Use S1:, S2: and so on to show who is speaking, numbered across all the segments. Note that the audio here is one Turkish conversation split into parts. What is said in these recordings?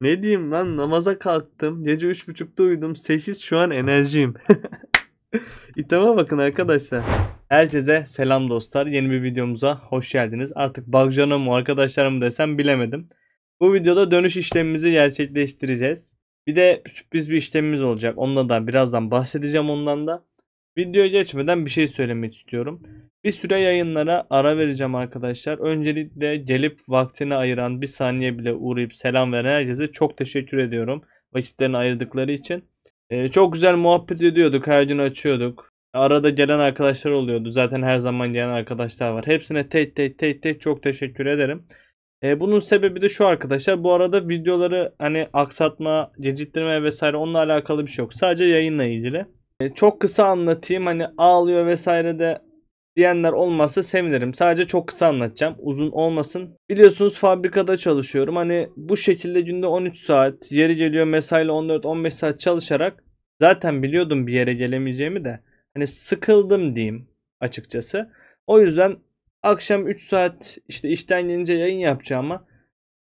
S1: Ne diyeyim lan namaza kalktım. Gece 3.30'da uyudum. 8 şu an enerjiyim. İteme bakın arkadaşlar. Herkese selam dostlar. Yeni bir videomuza hoş geldiniz. Artık Bagcan'a mı arkadaşlara mı desem bilemedim. Bu videoda dönüş işlemimizi gerçekleştireceğiz. Bir de sürpriz bir işlemimiz olacak. Onunla da birazdan bahsedeceğim ondan da. Videoya geçmeden bir şey söylemek istiyorum. Bir süre yayınlara ara vereceğim arkadaşlar. Öncelikle gelip vaktini ayıran bir saniye bile uğrayıp selam veren herkese çok teşekkür ediyorum. Vakitlerini ayırdıkları için. Ee, çok güzel muhabbet ediyorduk. Her gün açıyorduk. Arada gelen arkadaşlar oluyordu. Zaten her zaman gelen arkadaşlar var. Hepsine tek tek tek tek çok teşekkür ederim. E, bunun sebebi de şu arkadaşlar. Bu arada videoları hani aksatma, geciktirme vesaire onunla alakalı bir şey yok. Sadece yayınla ilgili. Ee, çok kısa anlatayım hani ağlıyor vesaire de diyenler olmazsa sevinirim. Sadece çok kısa anlatacağım. Uzun olmasın. Biliyorsunuz fabrikada çalışıyorum. Hani bu şekilde günde 13 saat yeri geliyor mesaiyle 14-15 saat çalışarak zaten biliyordum bir yere gelemeyeceğimi de hani sıkıldım diyeyim açıkçası. O yüzden akşam 3 saat işte işten gelince yayın yapacağım ama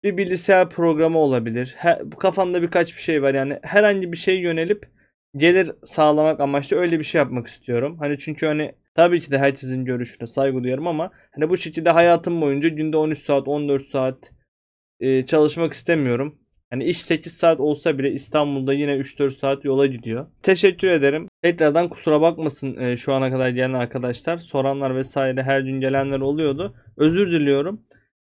S1: bir bilgisayar programı olabilir. Her, kafamda birkaç bir şey var yani herhangi bir şey yönelip gelir sağlamak amaçlı öyle bir şey yapmak istiyorum. Hani çünkü hani tabii ki de herkesin görüşüne saygı duyarım ama hani bu şekilde hayatım boyunca günde 13 saat 14 saat e, çalışmak istemiyorum. Hani iş 8 saat olsa bile İstanbul'da yine 3-4 saat yola gidiyor. Teşekkür ederim. Tekrardan kusura bakmasın e, şu ana kadar gelen arkadaşlar. Soranlar vesaire her gün gelenler oluyordu. Özür diliyorum.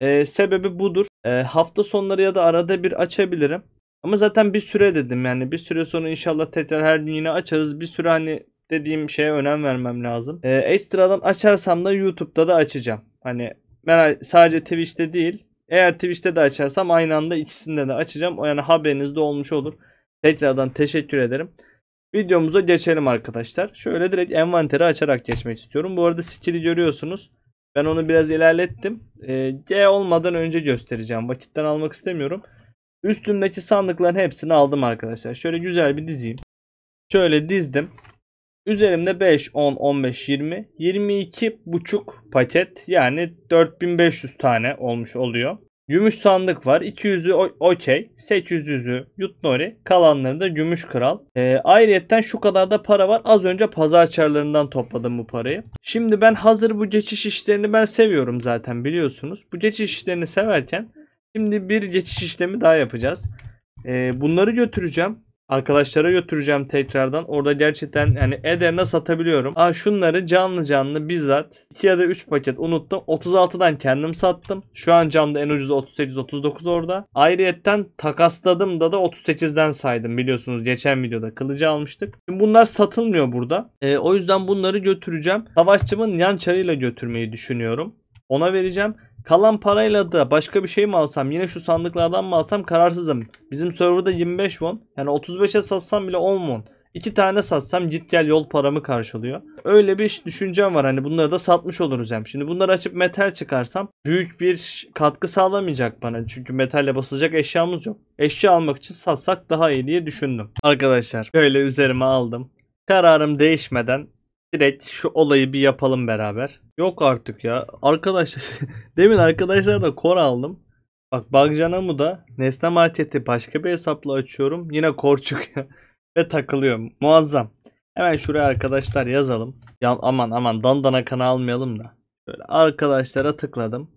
S1: E, sebebi budur. E, hafta sonları ya da arada bir açabilirim. Ama zaten bir süre dedim yani bir süre sonra inşallah tekrar her gün yine açarız. Bir süre hani dediğim şeye önem vermem lazım. Ee, ekstradan açarsam da YouTube'da da açacağım. Hani merak, sadece Twitch'te değil. Eğer Twitch'te de açarsam aynı anda ikisinde de açacağım. O yani haberiniz de olmuş olur. Tekrardan teşekkür ederim. Videomuza geçelim arkadaşlar. Şöyle direkt envanteri açarak geçmek istiyorum. Bu arada skill'i görüyorsunuz. Ben onu biraz ilerlettim. Ee, G olmadan önce göstereceğim. Vakitten almak istemiyorum. Üstümdeki sandıkların hepsini aldım arkadaşlar. Şöyle güzel bir dizeyim. Şöyle dizdim. Üzerimde 5, 10, 15, 20, 22 buçuk paket yani 4500 tane olmuş oluyor. Gümüş sandık var. 200'ü okey. 800'ü Yutnori. Kalanları da Gümüş Kral. Ee, ayrıyetten şu kadar da para var. Az önce pazar çarlarından topladım bu parayı. Şimdi ben hazır bu geçiş işlerini ben seviyorum zaten biliyorsunuz. Bu geçiş işlerini severken Şimdi bir geçiş işlemi daha yapacağız. Ee, bunları götüreceğim. Arkadaşlara götüreceğim tekrardan. Orada gerçekten yani Eder'ine satabiliyorum. Aa şunları canlı canlı bizzat 2 ya da 3 paket unuttum. 36'dan kendim sattım. Şu an camda en ucuz 38-39 orada. Ayrıyetten takasladım da da 38'den saydım biliyorsunuz. Geçen videoda kılıcı almıştık. Şimdi bunlar satılmıyor burada. Ee, o yüzden bunları götüreceğim. Savaşçımın yan çarıyla götürmeyi düşünüyorum. Ona vereceğim. Kalan parayla da başka bir şey mi alsam? Yine şu sandıklardan mı alsam? Kararsızım. Bizim serverda 25 won. Yani 35'e satsam bile 10 won. İki tane satsam git gel yol paramı karşılıyor. Öyle bir düşüncem var hani bunları da satmış oluruz hem. Şimdi bunları açıp metal çıkarsam büyük bir katkı sağlamayacak bana. Çünkü metalle basılacak eşyamız yok. Eşya almak için satsak daha iyi diye düşündüm. Arkadaşlar böyle üzerime aldım. Kararım değişmeden Direkt şu olayı bir yapalım beraber. Yok artık ya. Arkadaşlar demin arkadaşlar da kor aldım. Bak Bagcanam'ı da Nesne Market'i başka bir hesapla açıyorum. Yine kor çıkıyor. Ve takılıyorum. Muazzam. Hemen şuraya arkadaşlar yazalım. Ya, aman aman dandana kanı almayalım da. Böyle arkadaşlara tıkladım.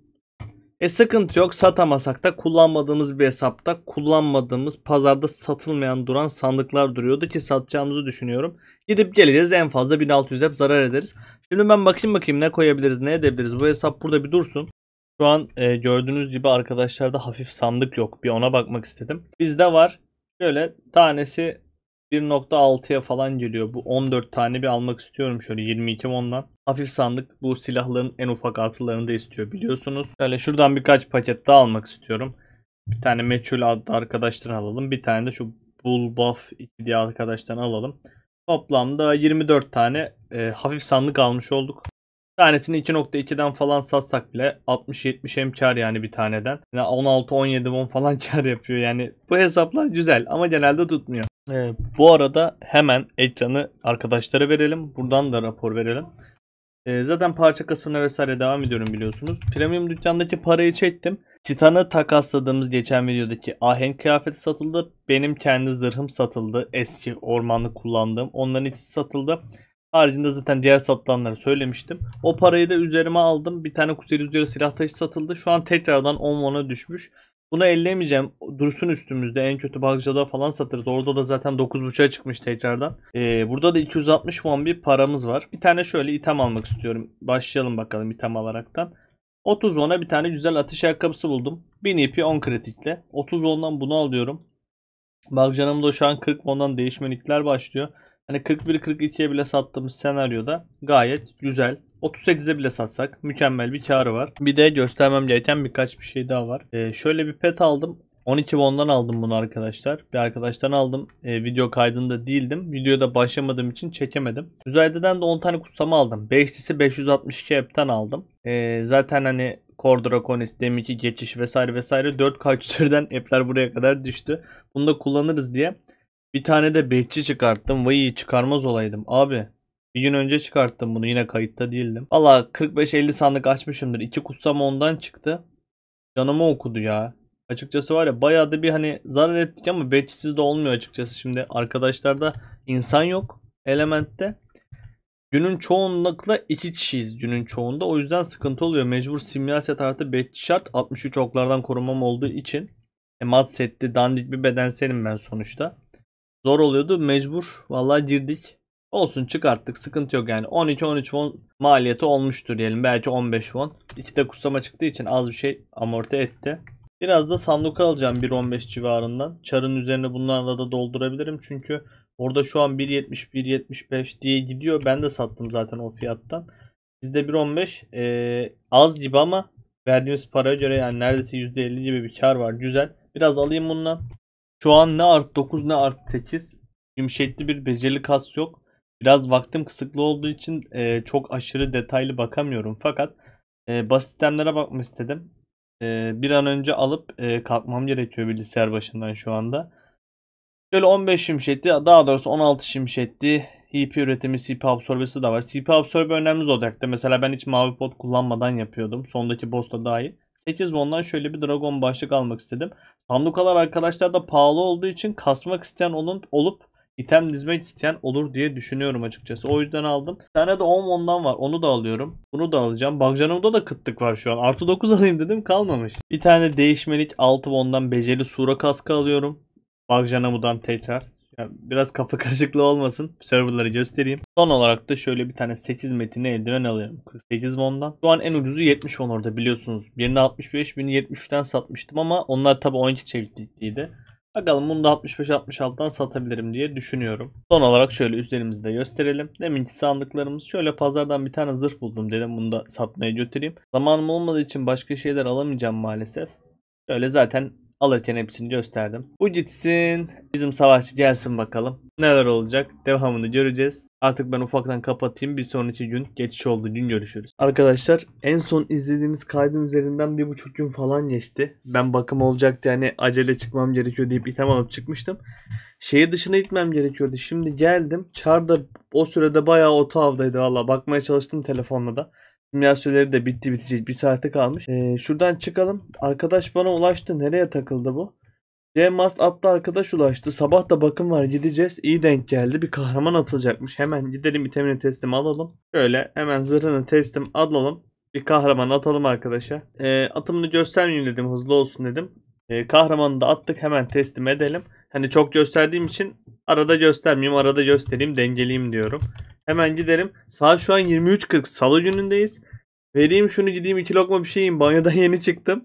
S1: E sıkıntı yok satamasak da kullanmadığımız bir hesapta kullanmadığımız pazarda satılmayan duran sandıklar duruyordu ki satacağımızı düşünüyorum. Gidip geleceğiz en fazla 1600 hep zarar ederiz. Şimdi ben bakayım bakayım ne koyabiliriz ne edebiliriz. Bu hesap burada bir dursun. Şu an e, gördüğünüz gibi arkadaşlarda hafif sandık yok. Bir ona bakmak istedim. Bizde var. Şöyle tanesi 1.6'ya falan geliyor. Bu 14 tane bir almak istiyorum şöyle 22 ondan. Hafif sandık bu silahların en ufak artılarını da istiyor biliyorsunuz. Şöyle şuradan birkaç paket daha almak istiyorum. Bir tane meçhul adlı arkadaştan alalım. Bir tane de şu bull buff diye arkadaştan alalım. Toplamda 24 tane e, hafif sandık almış olduk. Tanesini 2.2'den falan satsak bile 60-70 hem kar yani bir taneden. Yani 16-17 won falan kar yapıyor yani. Bu hesaplar güzel ama genelde tutmuyor. Ee, bu arada hemen ekranı arkadaşlara verelim. Buradan da rapor verelim. E, zaten parça kasına vesaire devam ediyorum biliyorsunuz. Premium dükkandaki parayı çektim. Titan'ı takasladığımız geçen videodaki ahenk kıyafeti satıldı. Benim kendi zırhım satıldı. Eski ormanlı kullandığım. Onların ikisi satıldı. Haricinde zaten diğer satılanları söylemiştim. O parayı da üzerime aldım. Bir tane kuzey rüzgarı silah taşı satıldı. Şu an tekrardan 10 10'a düşmüş. Bunu ellemeyeceğim. Dursun üstümüzde. En kötü Balcı'da falan satırız. Orada da zaten 9.5'a çıkmış tekrardan. Ee, burada da 260 won bir paramız var. Bir tane şöyle item almak istiyorum. Başlayalım bakalım item alaraktan. 30 won'a bir tane güzel atış ayakkabısı buldum. 1000 ipi 10 kritikle. 30 won'dan bunu alıyorum. Balcanım da şu an 40 won'dan değişmenlikler başlıyor. Hani 41-42'ye bile sattığımız senaryoda gayet güzel. 38'e bile satsak mükemmel bir karı var. Bir de göstermem gereken birkaç bir şey daha var. Ee, şöyle bir pet aldım. 12 bondan aldım bunu arkadaşlar. Bir arkadaştan aldım. E, video kaydında değildim. Videoda başlamadığım için çekemedim. Üzerinden de 10 tane kutsama aldım. 5'lisi 562 app'ten aldım. E, zaten hani Core Draconis, Demiki geçiş vesaire vesaire 4K küsürden app'ler buraya kadar düştü. Bunu da kullanırız diye bir tane de betçi çıkarttım. Vay çıkarmaz olaydım abi. Bir gün önce çıkarttım bunu yine kayıtta değildim. Valla 45-50 sandık açmışımdır. İki kutsam ondan çıktı. Canımı okudu ya. Açıkçası var ya bayağı da bir hani zarar ettik ama bekçisiz de olmuyor açıkçası. Şimdi arkadaşlarda insan yok elementte. Günün çoğunlukla iki kişiyiz günün çoğunda. O yüzden sıkıntı oluyor. Mecbur simya set artı bekçi şart 63 oklardan korumam olduğu için. E, mat setli dandik bir bedenselim ben sonuçta zor oluyordu. Mecbur vallahi girdik. Olsun çıkarttık. Sıkıntı yok yani. 12-13 won maliyeti olmuştur diyelim. Belki 15 won. İki de kusama çıktığı için az bir şey amorti etti. Biraz da sandık alacağım 1.15 civarından. Çarın üzerine bunlarla da doldurabilirim. Çünkü orada şu an 1.70 1.75 diye gidiyor. Ben de sattım zaten o fiyattan. Bizde 1.15 e, az gibi ama verdiğimiz paraya göre yani neredeyse %50 gibi bir kar var. Güzel. Biraz alayım bundan. Şu an ne art 9 ne art 8 gümşekli bir beceri kas yok. Biraz vaktim kısıklı olduğu için e, çok aşırı detaylı bakamıyorum. Fakat e, basit temlere bakmak istedim. E, bir an önce alıp e, kalkmam gerekiyor bilgisayar başından şu anda. Şöyle 15 şimşekli daha doğrusu 16 şimşekli HP üretimi CP absorbesi de var. CP absorbe önemli olacaktı. Mesela ben hiç mavi pot kullanmadan yapıyordum. Sondaki boss'ta dahil. 8 ondan şöyle bir dragon başlık almak istedim. Sandukalar arkadaşlar da pahalı olduğu için kasmak isteyen onun olup item dizmek isteyen olur diye düşünüyorum açıkçası. O yüzden aldım. Bir tane de 10 ondan var. Onu da alıyorum. Bunu da alacağım. Bakcanımda da kıtlık var şu an. Artı 9 alayım dedim kalmamış. Bir tane değişmelik 6 ondan beceri sura kaskı alıyorum. Bakcanamıdan tekrar biraz kafa karışıklığı olmasın. Serverları göstereyim. Son olarak da şöyle bir tane 8 metini eldiven alıyorum. 48 won'dan. Şu an en ucuzu 70 won orada biliyorsunuz. Birini 65 birini 73'ten satmıştım ama onlar tabi 12 çeviklikliydi. Bakalım bunu da 65-66'dan satabilirim diye düşünüyorum. Son olarak şöyle üzerimizde de gösterelim. Deminki sandıklarımız şöyle pazardan bir tane zırh buldum dedim bunu da satmaya götüreyim. Zamanım olmadığı için başka şeyler alamayacağım maalesef. Şöyle zaten alırken hepsini gösterdim. Bu gitsin. Bizim savaşçı gelsin bakalım. Neler olacak? Devamını göreceğiz. Artık ben ufaktan kapatayım. Bir sonraki gün geçiş oldu. Gün görüşürüz. Arkadaşlar en son izlediğiniz kaydın üzerinden bir buçuk gün falan geçti. Ben bakım olacaktı. Yani acele çıkmam gerekiyor deyip item alıp çıkmıştım. Şehir dışına gitmem gerekiyordu. Şimdi geldim. Çar da o sürede bayağı otavdaydı. Valla bakmaya çalıştım telefonla da. Simülasörleri de bitti bitecek. Bir saate kalmış. Ee, şuradan çıkalım. Arkadaş bana ulaştı. Nereye takıldı bu? C-Mast adlı arkadaş ulaştı. Sabah da bakım var gideceğiz. İyi denk geldi. Bir kahraman atılacakmış. Hemen gidelim vitamini teslim alalım. Şöyle hemen zırhını teslim alalım. Bir kahraman atalım arkadaşa. E, atımını göstermeyeyim dedim. Hızlı olsun dedim. E, kahramanı da attık. Hemen teslim edelim. Hani çok gösterdiğim için Arada göstermeyeyim arada göstereyim dengeleyeyim diyorum. Hemen giderim. Saat şu an 23.40 salı günündeyiz. Vereyim şunu gideyim iki lokma bir şeyim. Şey Banyodan yeni çıktım.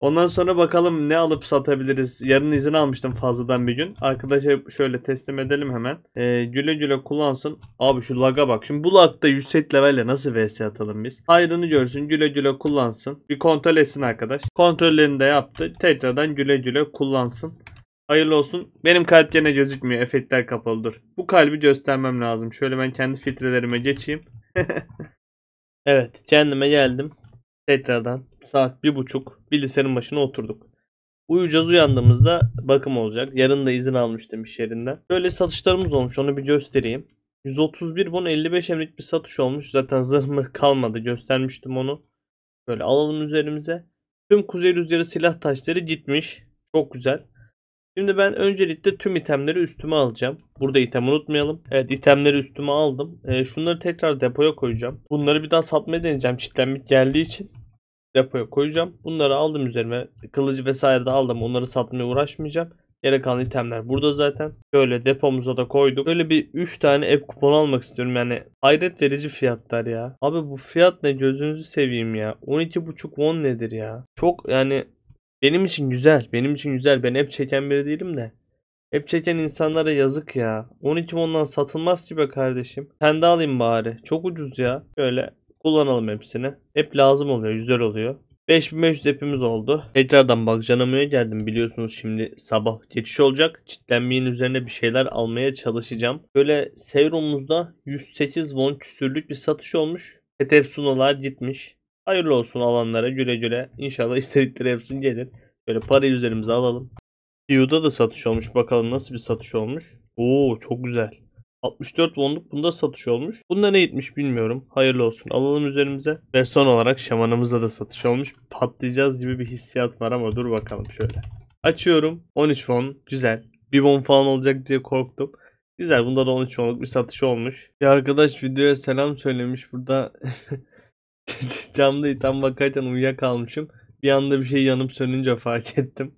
S1: Ondan sonra bakalım ne alıp satabiliriz. Yarın izin almıştım fazladan bir gün. Arkadaşa şöyle teslim edelim hemen. Ee, güle güle kullansın. Abi şu laga bak. Şimdi bu lagda 107 levelle nasıl vs atalım biz? Hayrını görsün. Güle güle kullansın. Bir kontrol etsin arkadaş. Kontrollerini de yaptı. Tekrardan güle güle kullansın. Hayırlı olsun. Benim kalp gene gözükmüyor. Efektler kapalıdır. Bu kalbi göstermem lazım. Şöyle ben kendi filtrelerime geçeyim. evet kendime geldim. Tekrardan saat bir buçuk bilgisayarın başına oturduk. Uyuyacağız uyandığımızda bakım olacak. Yarın da izin almıştım iş yerinden. Böyle satışlarımız olmuş onu bir göstereyim. 131 bon 55 emlik bir satış olmuş. Zaten zırhmır kalmadı göstermiştim onu. Böyle alalım üzerimize. Tüm kuzey rüzgarı silah taşları gitmiş. Çok güzel. Şimdi ben öncelikle tüm itemleri üstüme alacağım. Burada item unutmayalım. Evet itemleri üstüme aldım. E, şunları tekrar depoya koyacağım. Bunları bir daha satmaya deneyeceğim çitlenmek geldiği için. Depoya koyacağım. Bunları aldım üzerime. Kılıcı vesaire de aldım. Onları satmaya uğraşmayacağım. Yere kalan itemler burada zaten. Şöyle depomuza da koyduk. Böyle bir 3 tane app kuponu almak istiyorum. Yani hayret verici fiyatlar ya. Abi bu fiyat ne gözünüzü seveyim ya. 12.5 won nedir ya? Çok yani benim için güzel. Benim için güzel. Ben hep çeken biri değilim de. Hep çeken insanlara yazık ya. 12 ondan satılmaz gibi kardeşim. Sen de alayım bari. Çok ucuz ya. Şöyle kullanalım hepsini. Hep lazım oluyor. Güzel oluyor. 5500 hepimiz oldu. Tekrardan bak canamaya geldim biliyorsunuz şimdi sabah geçiş olacak. Çitlenmeyin üzerine bir şeyler almaya çalışacağım. Böyle serumumuzda 108 won küsürlük bir satış olmuş. Hedef sunalar gitmiş. Hayırlı olsun alanlara güle güle. İnşallah istedikleri hepsini gelir. Böyle parayı üzerimize alalım. CU'da da satış olmuş. Bakalım nasıl bir satış olmuş. Oo çok güzel. 64 wonluk bunda satış olmuş. Bunda ne gitmiş bilmiyorum. Hayırlı olsun. Alalım üzerimize. Ve son olarak şamanımızda da satış olmuş. Patlayacağız gibi bir hissiyat var ama dur bakalım şöyle. Açıyorum. 13 won. Güzel. Bir won falan olacak diye korktum. Güzel. Bunda da 13 wonluk bir satış olmuş. Bir arkadaş videoya selam söylemiş. Burada Camda tam bakarken uyuyakalmışım. Bir anda bir şey yanıp sönünce fark ettim.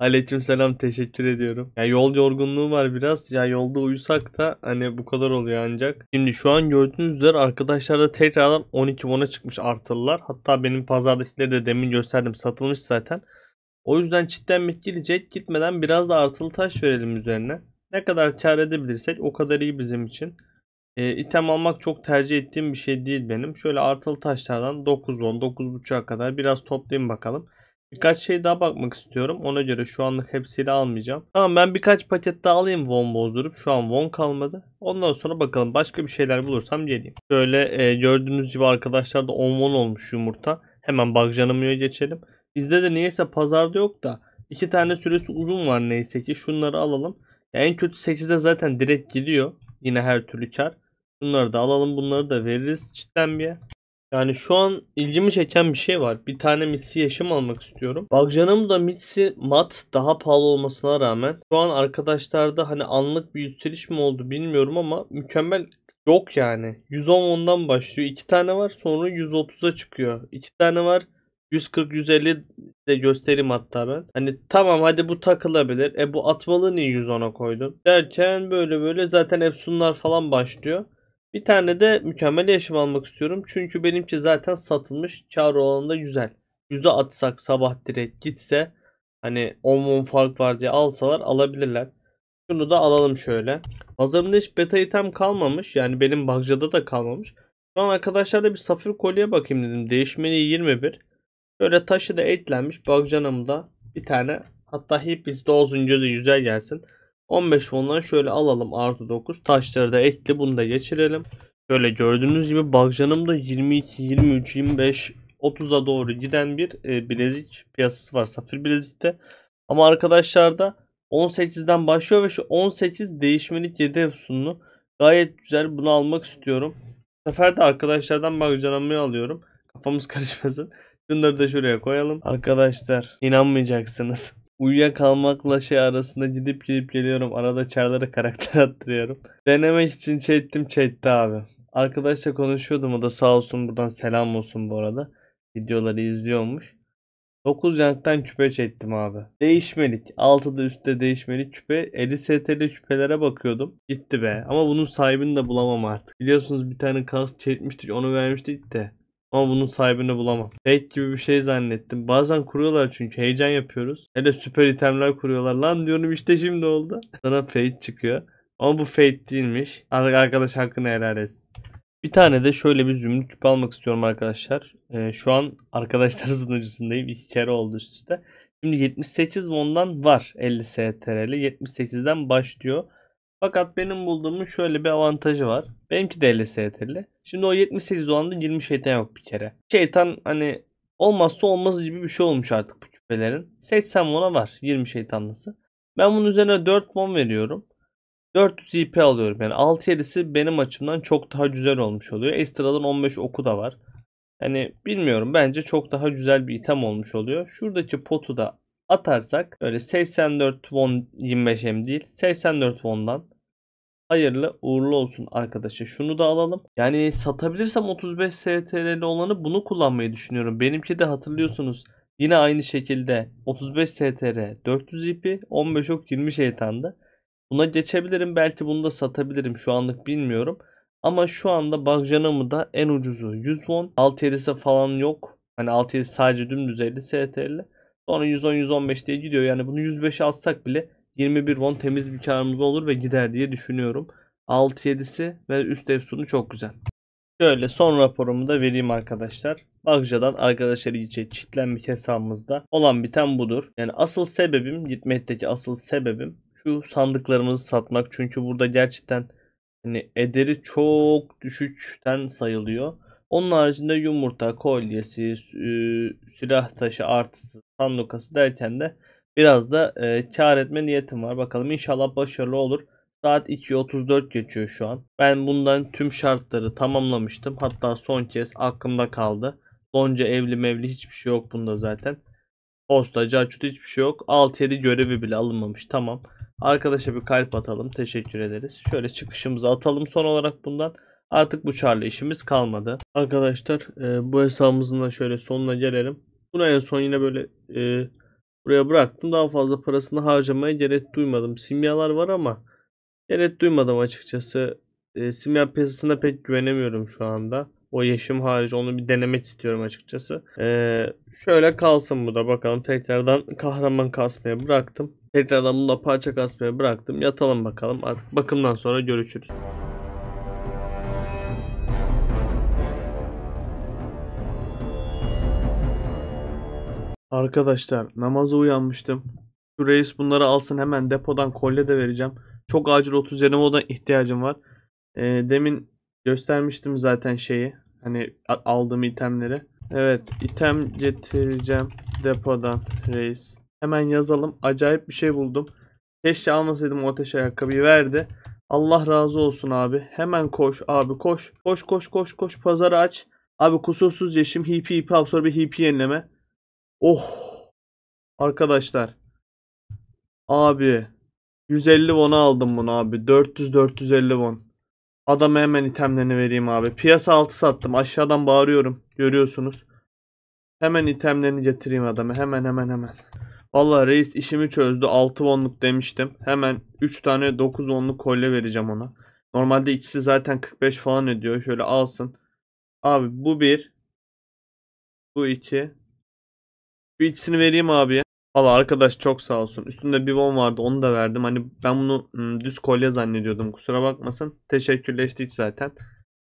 S1: Aleyküm selam teşekkür ediyorum. Ya yol yorgunluğu var biraz. Ya yolda uyusak da hani bu kadar oluyor ancak. Şimdi şu an gördüğünüz üzere arkadaşlar da tekrardan 12 bona çıkmış artılılar. Hatta benim pazardakileri de demin gösterdim satılmış zaten. O yüzden çitlenmek gelecek. Gitmeden biraz da artılı taş verelim üzerine. Ne kadar kar edebilirsek o kadar iyi bizim için. E, item almak çok tercih ettiğim bir şey değil benim. Şöyle artılı taşlardan 9 10 9.5'a kadar biraz toplayayım bakalım. Birkaç şey daha bakmak istiyorum. Ona göre şu anlık hepsini almayacağım. Tamam ben birkaç paket daha alayım Von bozdurup. Şu an Von kalmadı. Ondan sonra bakalım başka bir şeyler bulursam geleyim. Şöyle e, gördüğünüz gibi arkadaşlar da 10 Von olmuş yumurta. Hemen bagjanımıya geçelim. Bizde de niyeyse pazarda yok da. iki tane süresi uzun var neyse ki. Şunları alalım. Ya en kötü 8'de zaten direkt gidiyor. Yine her türlü kar. Bunları da alalım bunları da veririz cidden bir. Yani şu an ilgimi çeken bir şey var. Bir tane Mitsi yaşam almak istiyorum. Bagcanım da Mitsi mat daha pahalı olmasına rağmen şu an arkadaşlarda hani anlık bir yükseliş mi oldu bilmiyorum ama mükemmel yok yani. 110 ondan başlıyor. 2 tane var sonra 130'a çıkıyor. 2 tane var 140-150 de göstereyim hatta ben. Hani tamam hadi bu takılabilir. E bu atmalı niye 110'a koydun? Derken böyle böyle zaten efsunlar falan başlıyor. Bir tane de mükemmel yaşam almak istiyorum. Çünkü benimki zaten satılmış. Kar olanında güzel. 100'e atsak sabah direkt gitse hani 10 10 fark var diye alsalar alabilirler. Şunu da alalım şöyle. Pazarımda hiç beta item kalmamış. Yani benim bagcada da kalmamış. Şu an arkadaşlar da bir safir kolye bakayım dedim. Değişmeli 21. Böyle taşı da eklenmiş. Bagcanım bir tane. Hatta hep bizde olsun gözü güzel gelsin. 15 fondan şöyle alalım artı 9. Taşları da etli bunu da geçirelim. Şöyle gördüğünüz gibi bakcanım da 22, 23, 25, 30'a doğru giden bir e, bilezik piyasası var safir bilezikte. Ama arkadaşlar da 18'den başlıyor ve şu 18 değişmelik 7 efsunlu. Gayet güzel bunu almak istiyorum. Bu sefer de arkadaşlardan bakcanamayı alıyorum. Kafamız karışmasın. Bunları da şuraya koyalım. Arkadaşlar inanmayacaksınız uyuyakalmakla şey arasında gidip gelip geliyorum. Arada çarları karakter attırıyorum. Denemek için chat'tim ettim chatte abi. Arkadaşla konuşuyordum o da sağ olsun buradan selam olsun bu arada. Videoları izliyormuş. 9 yanktan küpe çektim abi. Değişmelik. 6'da üstte değişmelik küpe. 50 ST'li küpelere bakıyordum. Gitti be. Ama bunun sahibini de bulamam artık. Biliyorsunuz bir tane kas çekmiştik onu vermiştik de. Ama bunun sahibini bulamam. Fake gibi bir şey zannettim. Bazen kuruyorlar çünkü heyecan yapıyoruz. Hele süper itemler kuruyorlar. Lan diyorum işte şimdi oldu. Sana fake çıkıyor. Ama bu fake değilmiş. Artık arkadaş hakkını helal etsin. Bir tane de şöyle bir zümrüt küpü almak istiyorum arkadaşlar. Ee, şu an arkadaşlar sunucusundayım. İki kere oldu üst Şimdi 78 ondan var 50 STR'li. 78'den başlıyor. Fakat benim bulduğumun şöyle bir avantajı var. Benimki de LST'li. Şimdi o 78 olanda 20 şeytan yok bir kere. Şeytan hani olmazsa olmazı gibi bir şey olmuş artık bu küpelerin. Seçsem ona var 20 şeytanlısı. Ben bunun üzerine 4 mon veriyorum. 400 IP alıyorum. Yani 6-7'si benim açımdan çok daha güzel olmuş oluyor. Estral'ın 15 oku da var. Hani bilmiyorum bence çok daha güzel bir item olmuş oluyor. Şuradaki potu da atarsak öyle 84 won 25 m değil 84 won'dan hayırlı uğurlu olsun arkadaşa. Şunu da alalım. Yani satabilirsem 35 STL'li olanı bunu kullanmayı düşünüyorum. Benimki de hatırlıyorsunuz. Yine aynı şekilde 35 STR 400 ipi 15 ok 20 şeytandı. Buna geçebilirim. Belki bunu da satabilirim. Şu anlık bilmiyorum. Ama şu anda Bagjanam'ı da en ucuzu 100 won. 6 falan yok. Hani 6 sadece dümdüz 50 STR'li. Sonra 110-115 diye gidiyor. Yani bunu 105'e atsak bile 21 won temiz bir karımız olur ve gider diye düşünüyorum. 6-7'si ve üst sunu çok güzel. Şöyle son raporumu da vereyim arkadaşlar. Bakca'dan arkadaşlar için çitlenmiş hesabımızda olan biten budur. Yani asıl sebebim gitmekteki asıl sebebim şu sandıklarımızı satmak. Çünkü burada gerçekten hani ederi çok düşükten sayılıyor. Onun haricinde yumurta, kolyesi, silah taşı artısı San Lucas'ı derken de biraz da e, kar etme niyetim var. Bakalım inşallah başarılı olur. Saat 2.34 geçiyor şu an. Ben bundan tüm şartları tamamlamıştım. Hatta son kez aklımda kaldı. Lonca evli mevli hiçbir şey yok bunda zaten. Postacı açıt hiçbir şey yok. 6-7 görevi bile alınmamış. Tamam. Arkadaşa bir kalp atalım. Teşekkür ederiz. Şöyle çıkışımızı atalım son olarak bundan. Artık bu çarlı işimiz kalmadı. Arkadaşlar e, bu hesabımızın da şöyle sonuna gelelim. Buna en son yine böyle e, buraya bıraktım. Daha fazla parasını harcamaya gerek duymadım. Simyalar var ama gerek duymadım açıkçası. E, simya piyasasına pek güvenemiyorum şu anda. O yeşim hariç onu bir denemek istiyorum açıkçası. Ee, şöyle kalsın bu da bakalım. Tekrardan kahraman kasmaya bıraktım. Tekrardan bunu da parça kasmaya bıraktım. Yatalım bakalım. Artık bakımdan sonra görüşürüz. Arkadaşlar namaza uyanmıştım. Şu reis bunları alsın hemen depodan kolye de vereceğim. Çok acil 30 yerime oda ihtiyacım var. E, demin göstermiştim zaten şeyi. Hani aldığım itemleri. Evet item getireceğim depodan reis. Hemen yazalım. Acayip bir şey buldum. Keşke almasaydım o ateş ayakkabıyı verdi. Allah razı olsun abi. Hemen koş abi koş. Koş koş koş koş pazarı aç. Abi kusursuz yeşim hipi hipi absorbe hipi yenileme. Oh. Arkadaşlar. Abi. 150 won aldım bunu abi. 400-450 won. Adama hemen itemlerini vereyim abi. Piyasa altı sattım. Aşağıdan bağırıyorum. Görüyorsunuz. Hemen itemlerini getireyim adama Hemen hemen hemen. Vallahi reis işimi çözdü. 6 wonluk demiştim. Hemen 3 tane 9 wonluk kolye vereceğim ona. Normalde ikisi zaten 45 falan ediyor. Şöyle alsın. Abi bu bir. Bu iki. Şu ikisini vereyim abi. Valla arkadaş çok sağ olsun. Üstünde bir bon vardı onu da verdim. Hani ben bunu ım, hmm, düz kolye zannediyordum. Kusura bakmasın. Teşekkürleştik zaten.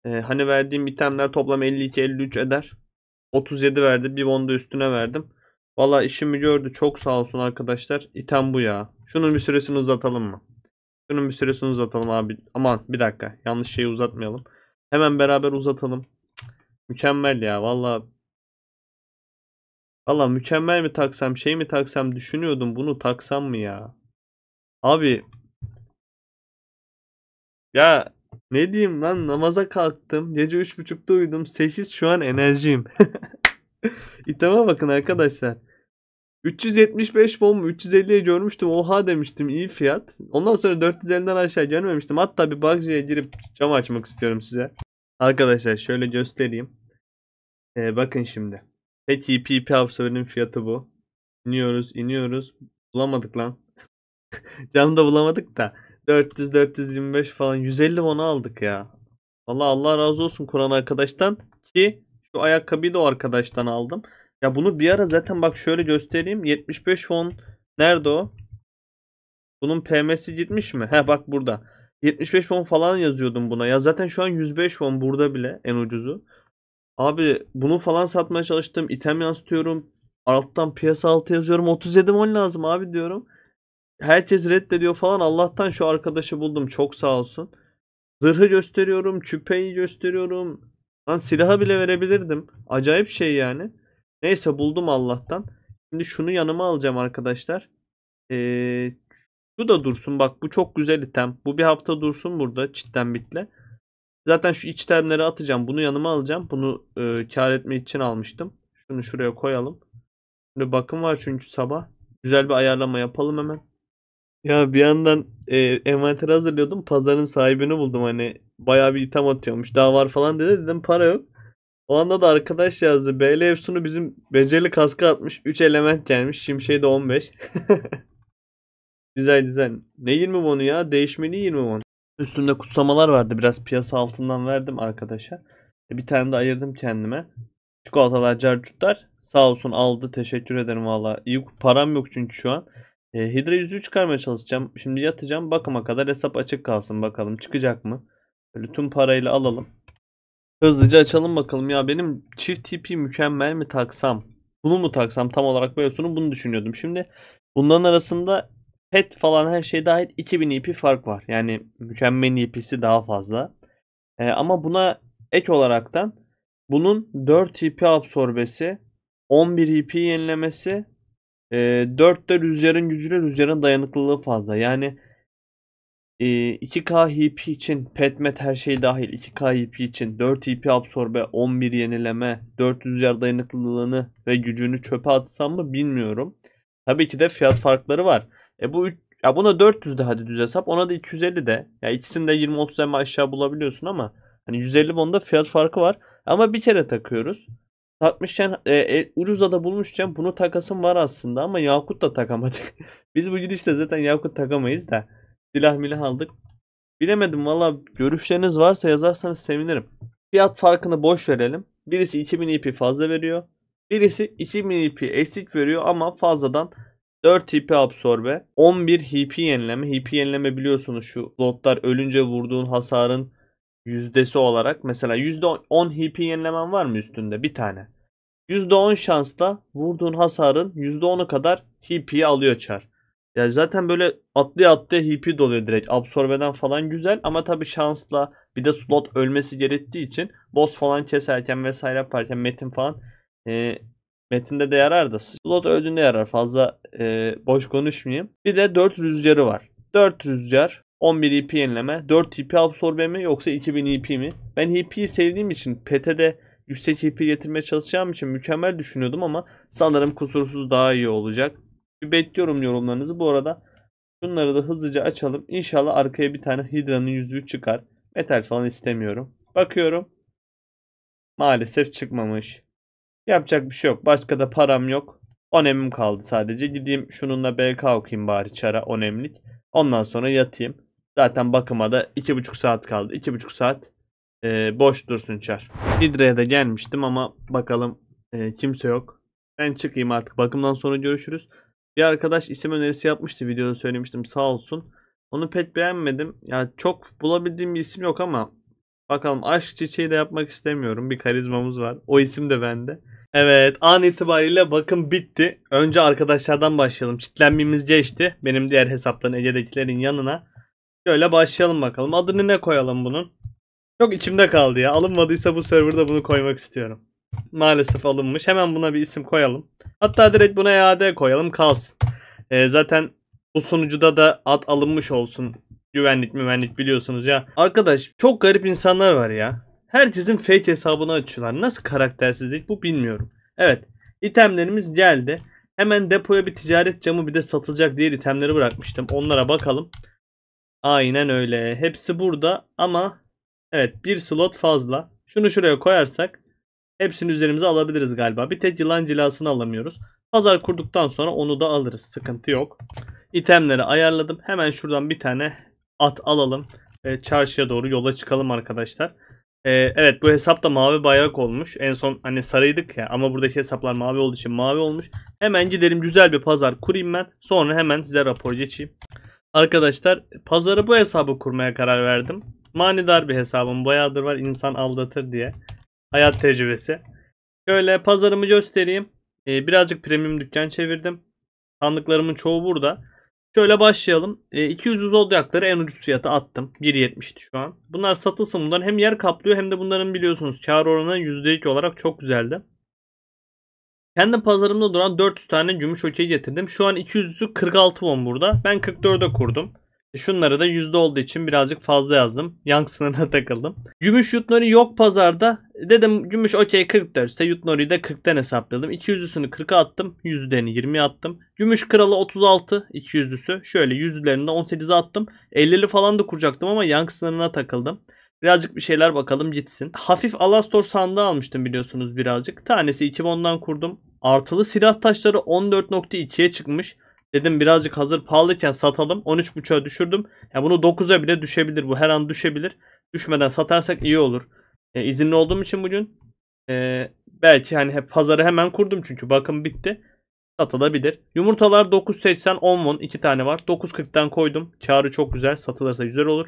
S1: Ee, hani verdiğim itemler toplam 52-53 eder. 37 verdi. Bir bon da üstüne verdim. Valla işimi gördü. Çok sağ olsun arkadaşlar. İtem bu ya. Şunun bir süresini uzatalım mı? Şunun bir süresini uzatalım abi. Aman bir dakika. Yanlış şeyi uzatmayalım. Hemen beraber uzatalım. Mükemmel ya. Valla Valla mükemmel mi taksam şey mi taksam düşünüyordum bunu taksam mı ya? Abi ya ne diyeyim lan namaza kalktım. Gece 3.30'da uyudum. 8 şu an enerjiyim. İteme bakın arkadaşlar. 375 bom 350'ye görmüştüm. Oha demiştim iyi fiyat. Ondan sonra 450'den aşağı görmemiştim. Hatta bir bagjiye girip cam açmak istiyorum size. Arkadaşlar şöyle göstereyim. Ee, bakın şimdi. Peki PP absörünün fiyatı bu. İniyoruz iniyoruz. Bulamadık lan. Canım da bulamadık da. 400 425 falan 150 onu aldık ya. Allah Allah razı olsun Kur'an arkadaştan ki şu ayakkabıyı da o arkadaştan aldım. Ya bunu bir ara zaten bak şöyle göstereyim. 75 fon nerede o? Bunun PM'si gitmiş mi? He bak burada. 75 fon falan yazıyordum buna. Ya zaten şu an 105 fon burada bile en ucuzu. Abi bunu falan satmaya çalıştım. item yansıtıyorum. Alttan piyasa altı yazıyorum. 37 mon lazım abi diyorum. Herkes reddediyor falan. Allah'tan şu arkadaşı buldum. Çok sağ olsun. Zırhı gösteriyorum. Küpeyi gösteriyorum. Lan silaha bile verebilirdim. Acayip şey yani. Neyse buldum Allah'tan. Şimdi şunu yanıma alacağım arkadaşlar. Ee, şu da dursun. Bak bu çok güzel item. Bu bir hafta dursun burada. Çitten bitle. Zaten şu iç terimleri atacağım. Bunu yanıma alacağım. Bunu e, kar etme için almıştım. Şunu şuraya koyalım. Şimdi bakım var çünkü sabah. Güzel bir ayarlama yapalım hemen. Ya bir yandan e, envanteri hazırlıyordum. Pazarın sahibini buldum hani. Bayağı bir item atıyormuş. Daha var falan dedi. Dedim para yok. O anda da arkadaş yazdı. BL Efsun'u bizim becerili kaskı atmış. 3 element gelmiş. Şimşek de 15. güzel güzel. Ne 20 bonu ya? Değişmeli 20 bon. Üstünde kutsamalar vardı. Biraz piyasa altından verdim arkadaşa. E, bir tane de ayırdım kendime. Çikolatalar, carcutlar. Sağ olsun aldı. Teşekkür ederim valla. İyi param yok çünkü şu an. E, Hidra yüzüğü çıkarmaya çalışacağım. Şimdi yatacağım. Bakıma kadar hesap açık kalsın bakalım. Çıkacak mı? Böyle tüm parayla alalım. Hızlıca açalım bakalım. Ya benim çift TP mükemmel mi taksam? Bunu mu taksam? Tam olarak böyle sunu bunu düşünüyordum. Şimdi bundan arasında pet falan her şey dahil 2000 EP fark var. Yani mükemmel EP'si daha fazla. E, ama buna ek olaraktan bunun 4 EP absorbesi, 11 EP yenilemesi, e, 4'te rüzgarın gücüyle rüzgarın dayanıklılığı fazla. Yani e, 2K EP için PetMet her şey dahil 2K EP için 4 EP absorbe, 11 yenileme, 4 rüzgar dayanıklılığını ve gücünü çöpe atsam mı bilmiyorum. Tabii ki de fiyat farkları var. E bu ya buna 400 de hadi düz hesap. Ona da 250 de. Ya ikisinde 20 30 hem aşağı bulabiliyorsun ama hani 150 bonda fiyat farkı var. Ama bir kere takıyoruz. Satmışken e, e, ucuza da bulmuşken bunu takasım var aslında ama Yakut da takamadık. Biz bu gidişte zaten Yakut takamayız da. Silah milah aldık. Bilemedim valla görüşleriniz varsa yazarsanız sevinirim. Fiyat farkını boş verelim. Birisi 2000 IP fazla veriyor. Birisi 2000 IP eksik veriyor ama fazladan 4 HP absorbe, 11 HP yenileme. HP yenileme biliyorsunuz şu lotlar ölünce vurduğun hasarın yüzdesi olarak. Mesela %10 HP yenilemen var mı üstünde? Bir tane. %10 şansla vurduğun hasarın %10'u kadar HP'yi alıyor çar. Ya zaten böyle atlı atlı HP doluyor direkt. Absorbeden falan güzel ama tabi şansla bir de slot ölmesi gerektiği için boss falan keserken vesaire yaparken metin falan e, Metinde de yarar da slot öldüğünde yarar. Fazla e, boş konuşmayayım. Bir de 4 rüzgarı var. 4 rüzgar 11 EP yenileme. 4 EP absorbe mi yoksa 2000 EP mi? Ben EP'yi sevdiğim için PT'de yüksek EP getirmeye çalışacağım için mükemmel düşünüyordum ama sanırım kusursuz daha iyi olacak. Bir bekliyorum yorumlarınızı. Bu arada şunları da hızlıca açalım. İnşallah arkaya bir tane Hydra'nın yüzüğü çıkar. Metal falan istemiyorum. Bakıyorum. Maalesef çıkmamış. Yapacak bir şey yok. Başka da param yok. Onemim kaldı sadece. Gideyim şununla BK okuyayım bari çara onemlik. Ondan sonra yatayım. Zaten bakıma da 2,5 saat kaldı. 2,5 saat e, boş dursun çar. Hidra'ya da gelmiştim ama bakalım e, kimse yok. Ben çıkayım artık. Bakımdan sonra görüşürüz. Bir arkadaş isim önerisi yapmıştı videoda söylemiştim sağ olsun. Onu pek beğenmedim. Ya yani çok bulabildiğim bir isim yok ama Bakalım aşk çiçeği de yapmak istemiyorum. Bir karizmamız var. O isim de bende. Evet an itibariyle bakın bitti. Önce arkadaşlardan başlayalım. Çitlenmemiz geçti. Benim diğer hesapların Ege'dekilerin yanına. Şöyle başlayalım bakalım. Adını ne koyalım bunun? Çok içimde kaldı ya. Alınmadıysa bu serverda bunu koymak istiyorum. Maalesef alınmış. Hemen buna bir isim koyalım. Hatta direkt buna EAD koyalım kalsın. Ee, zaten bu sunucuda da ad alınmış olsun güvenlik güvenlik biliyorsunuz ya. Arkadaş çok garip insanlar var ya. Herkesin fake hesabını açıyorlar. Nasıl karaktersizlik bu bilmiyorum. Evet itemlerimiz geldi. Hemen depoya bir ticaret camı bir de satılacak diğer itemleri bırakmıştım. Onlara bakalım. Aynen öyle. Hepsi burada ama evet bir slot fazla. Şunu şuraya koyarsak hepsini üzerimize alabiliriz galiba. Bir tek yılan cilasını alamıyoruz. Pazar kurduktan sonra onu da alırız. Sıkıntı yok. İtemleri ayarladım. Hemen şuradan bir tane at alalım. E, çarşıya doğru yola çıkalım arkadaşlar. E, evet bu hesap da mavi bayrak olmuş. En son hani sarıydık ya ama buradaki hesaplar mavi olduğu için mavi olmuş. Hemen gidelim güzel bir pazar kurayım ben. Sonra hemen size rapor geçeyim. Arkadaşlar pazarı bu hesabı kurmaya karar verdim. Manidar bir hesabım bayağıdır var insan aldatır diye. Hayat tecrübesi. Şöyle pazarımı göstereyim. Ee, birazcık premium dükkan çevirdim. Sandıklarımın çoğu burada. Şöyle başlayalım. E, 200 Zodiac'ları en ucuz fiyata attım. 1.70'ti şu an. Bunlar satılsın. Bunlar hem yer kaplıyor hem de bunların biliyorsunuz kar oranı %2 olarak çok güzeldi. Kendi pazarımda duran 400 tane gümüş okey getirdim. Şu an 200'ü 46 won burada. Ben 44'e kurdum. Şunları da yüzde olduğu için birazcık fazla yazdım. Yang sınırına takıldım. Gümüş Yutnori yok pazarda. Dedim gümüş okey 44 ise Yutnori'yi de 40'ten hesapladım. 200'lüsünü 40'a attım. 100'lerini 20'ye attım. Gümüş Kralı 36 200'lüsü. Şöyle yüzlerinde de 18'e attım. 50'li falan da kuracaktım ama Yang sınırına takıldım. Birazcık bir şeyler bakalım gitsin. Hafif Alastor sandığı almıştım biliyorsunuz birazcık. Tanesi 2 bondan kurdum. Artılı silah taşları 14.2'ye çıkmış. Dedim birazcık hazır pahalıyken satalım. 13.5'a düşürdüm. Ya yani bunu 9'a bile düşebilir. Bu her an düşebilir. Düşmeden satarsak iyi olur. E, izinli olduğum için bugün e, belki hani hep pazarı hemen kurdum çünkü bakım bitti. Satılabilir. Yumurtalar 9.80 10 won 2 tane var. 9.40'tan koydum. Karı çok güzel. Satılırsa güzel olur.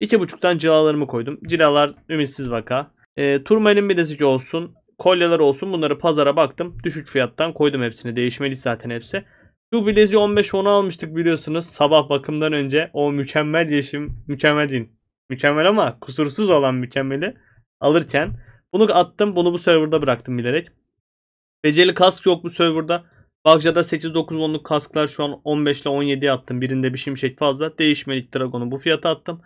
S1: 2.5'tan cilalarımı koydum. Cilalar ümitsiz vaka. E, turmalin bilezik olsun. Kolyeler olsun. Bunları pazara baktım. Düşük fiyattan koydum hepsini. Değişmeli zaten hepsi. Şu bilezi 15 onu almıştık biliyorsunuz sabah bakımdan önce. O mükemmel yeşim, mükemmel değil. Mükemmel ama kusursuz olan mükemmeli alırken bunu attım. Bunu bu serverda bıraktım bilerek. Beceli kask yok bu serverda. bakcada 8-9-10'luk kasklar şu an 15 ile 17'ye attım. Birinde bir şimşek fazla. Değişmelik Dragon'u bu fiyata attım.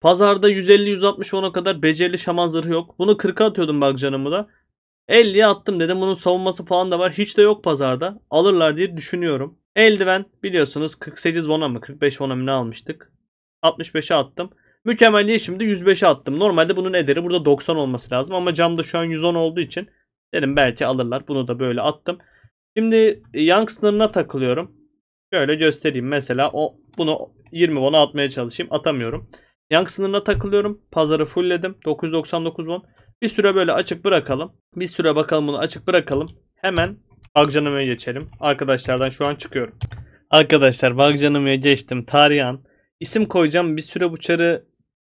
S1: Pazarda 150-160 ona kadar becerili şaman zırhı yok. Bunu 40'a atıyordum bakcanımı da. 50'ye attım dedim. Bunun savunması falan da var. Hiç de yok pazarda. Alırlar diye düşünüyorum. Eldiven biliyorsunuz 48 vona mı 45 vona mı ne almıştık. 65'e attım. Mükemmelliği şimdi 105'e attım. Normalde bunun ederi burada 90 olması lazım. Ama camda şu an 110 olduğu için dedim belki alırlar. Bunu da böyle attım. Şimdi Young sınırına takılıyorum. Şöyle göstereyim. Mesela o bunu 20 won'a atmaya çalışayım. Atamıyorum. Young sınırına takılıyorum. Pazarı fullledim. 999 won. Bir süre böyle açık bırakalım. Bir süre bakalım bunu açık bırakalım. Hemen Harcanamaya geçelim. Arkadaşlardan şu an çıkıyorum. Arkadaşlar harcanamaya geçtim. Tarihan. İsim koyacağım. Bir süre bu çarı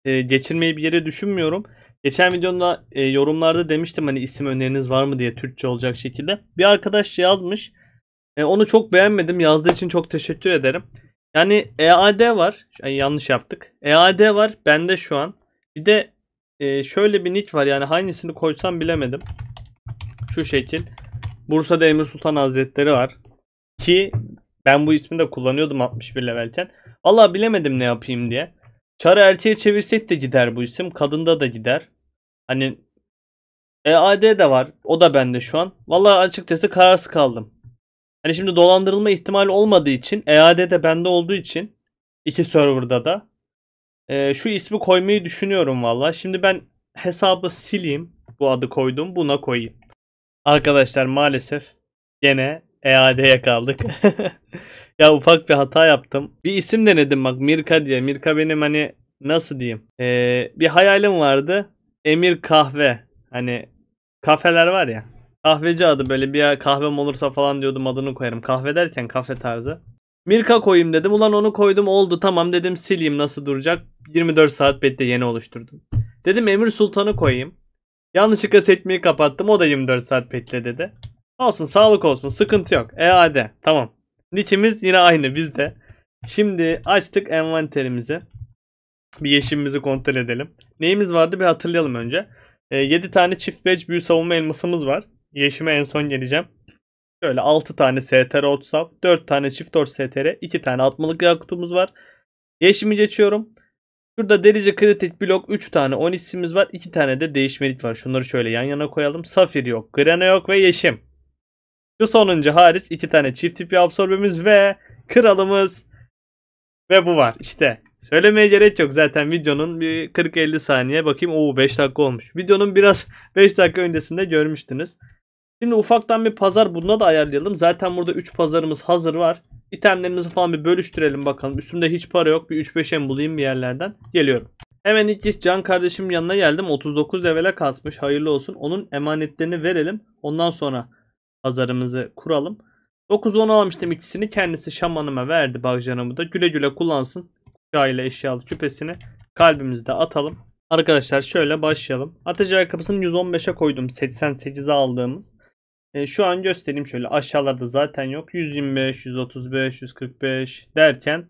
S1: e, geçirmeyi bir yere düşünmüyorum. Geçen videomda e, yorumlarda demiştim hani isim öneriniz var mı diye Türkçe olacak şekilde. Bir arkadaş yazmış. E, onu çok beğenmedim. Yazdığı için çok teşekkür ederim. Yani EAD var. Yani yanlış yaptık. EAD var bende şu an. Bir de e, şöyle bir nick var yani hangisini koysam bilemedim. Şu şekil. Bursa'da Emir Sultan Hazretleri var. Ki ben bu ismi de kullanıyordum 61 levelken. Allah bilemedim ne yapayım diye. Çarı erkeğe çevirsek de gider bu isim. Kadında da gider. Hani EAD de var. O da bende şu an. Vallahi açıkçası kararsız kaldım. Hani şimdi dolandırılma ihtimali olmadığı için EAD de bende olduğu için iki serverda da e, şu ismi koymayı düşünüyorum valla. Şimdi ben hesabı sileyim. Bu adı koydum. Buna koyayım. Arkadaşlar maalesef gene EAD'ye kaldık. ya ufak bir hata yaptım. Bir isim denedim bak Mirka diye. Mirka benim hani nasıl diyeyim. Ee, bir hayalim vardı. Emir Kahve. Hani kafeler var ya. Kahveci adı böyle bir kahvem olursa falan diyordum adını koyarım. Kahve derken kahve tarzı. Mirka koyayım dedim. Ulan onu koydum oldu tamam dedim sileyim nasıl duracak. 24 saat bette yeni oluşturdum. Dedim Emir Sultan'ı koyayım. Yanlışlıkla sekmeyi kapattım. O da 24 saat bekle dedi. Olsun sağlık olsun. Sıkıntı yok. EAD. Tamam. Nick'imiz yine aynı bizde. Şimdi açtık envanterimizi. Bir yeşimimizi kontrol edelim. Neyimiz vardı bir hatırlayalım önce. E, 7 tane çift badge büyü savunma elmasımız var. Yeşime en son geleceğim. Şöyle 6 tane STR otsap, 4 tane çift or STR, 2 tane atmalık yağ kutumuz var. Yeşimi geçiyorum. Şurada derece kritik blok 3 tane onisimiz var. 2 tane de değişmelik var. Şunları şöyle yan yana koyalım. Safir yok. Grena yok ve yeşim. Şu sonuncu hariç 2 tane çift tipi absorbemiz ve kralımız ve bu var. İşte Söylemeye gerek yok zaten videonun bir 40-50 saniye bakayım. Oo 5 dakika olmuş. Videonun biraz 5 dakika öncesinde görmüştünüz. Şimdi ufaktan bir pazar bununla da ayarlayalım. Zaten burada 3 pazarımız hazır var. İtemlerimizi falan bir bölüştürelim bakalım. Üstümde hiç para yok. Bir 3-5 em bulayım bir yerlerden. Geliyorum. Hemen ilk iş Can kardeşim yanına geldim. 39 levele kasmış. Hayırlı olsun. Onun emanetlerini verelim. Ondan sonra pazarımızı kuralım. 9-10 almıştım ikisini. Kendisi şamanıma verdi bagcanımı da. Güle güle kullansın. Kuşağıyla eşyalı küpesini. Kalbimizde atalım. Arkadaşlar şöyle başlayalım. Atıcı ayakkabısını 115'e koydum. 88'e aldığımız. E, şu an göstereyim şöyle aşağılarda zaten yok. 125, 135, 145 derken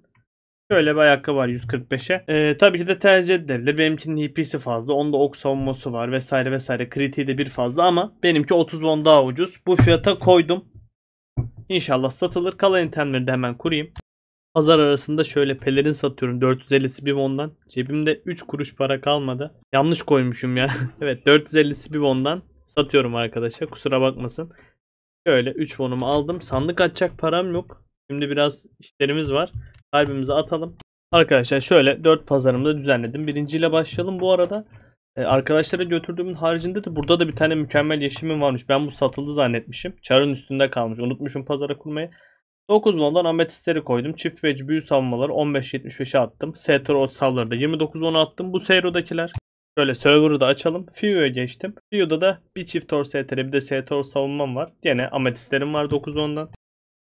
S1: şöyle bir ayakkabı var 145'e. E, tabii ki de tercih edilebilir. Benimkinin HP'si fazla. Onda ok savunması var vesaire vesaire. Kritiği de bir fazla ama benimki 30 won daha ucuz. Bu fiyata koydum. İnşallah satılır. Kalan itemleri de hemen kurayım. Pazar arasında şöyle pelerin satıyorum. 450'si bir bondan. Cebimde 3 kuruş para kalmadı. Yanlış koymuşum ya. evet 450'si bir bondan satıyorum arkadaşlar Kusura bakmasın. Şöyle 3 bonumu aldım. Sandık açacak param yok. Şimdi biraz işlerimiz var. Kalbimizi atalım. Arkadaşlar şöyle 4 da düzenledim. Birinciyle başlayalım bu arada. Ee, arkadaşlara götürdüğümün haricinde de burada da bir tane mükemmel yeşimim varmış. Ben bu satıldı zannetmişim. Çarın üstünde kalmış. Unutmuşum pazara kurmayı. 9 bondan ametistleri koydum. Çift vec büyü savunmaları 15-75'e attım. Setro ot savları da 29-10 attım. Bu seyrodakiler Böyle server'ı da açalım. Fiyo'ya geçtim. Fiyo'da da bir çift tor STR bir de STOR savunmam var. Yine ametistlerim var 9-10'dan.